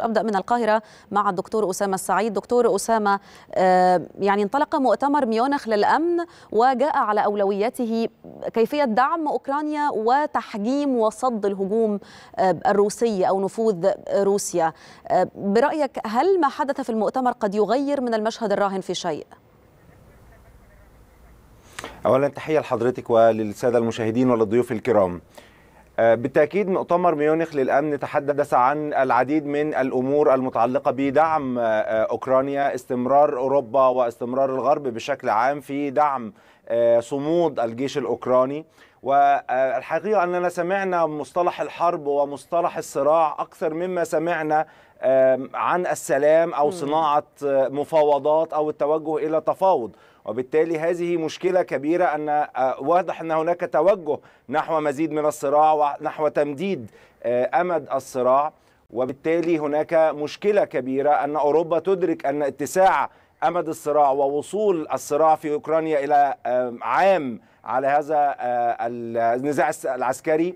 أبدأ من القاهرة مع الدكتور أسامة السعيد دكتور أسامة آه، يعني انطلق مؤتمر ميونخ للأمن وجاء على أولوياته كيفية دعم أوكرانيا وتحجيم وصد الهجوم آه، الروسي أو نفوذ روسيا آه، برأيك هل ما حدث في المؤتمر قد يغير من المشهد الراهن في شيء؟ أولا تحية لحضرتك وللسادة المشاهدين وللضيوف الكرام آه، بالتاكيد مؤتمر ميونخ للامن تحدث عن العديد من الامور المتعلقه بدعم آه، آه، اوكرانيا استمرار اوروبا واستمرار الغرب بشكل عام في دعم صمود الجيش الاوكراني والحقيقه اننا سمعنا مصطلح الحرب ومصطلح الصراع اكثر مما سمعنا عن السلام او صناعه آه، مفاوضات او التوجه الى تفاوض وبالتالي هذه مشكله كبيره ان آه، واضح ان هناك توجه نحو مزيد من الصراع ونحو تمديد آه، امد الصراع وبالتالي هناك مشكله كبيره ان اوروبا تدرك ان اتساع امد الصراع ووصول الصراع في اوكرانيا الى عام على هذا النزاع العسكري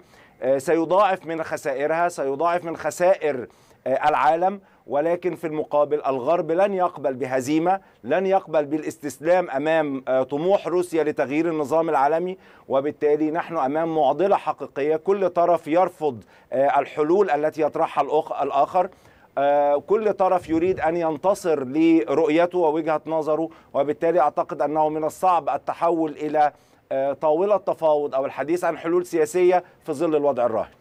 سيضاعف من خسائرها سيضاعف من خسائر آه، العالم ولكن في المقابل الغرب لن يقبل بهزيمة لن يقبل بالاستسلام أمام آه، طموح روسيا لتغيير النظام العالمي وبالتالي نحن أمام معضلة حقيقية كل طرف يرفض آه، الحلول التي يطرحها الآخر كل طرف يريد أن ينتصر لرؤيته ووجهة نظره وبالتالي أعتقد أنه من الصعب التحول إلى طاولة تفاوض أو الحديث عن حلول سياسية في ظل الوضع الراهن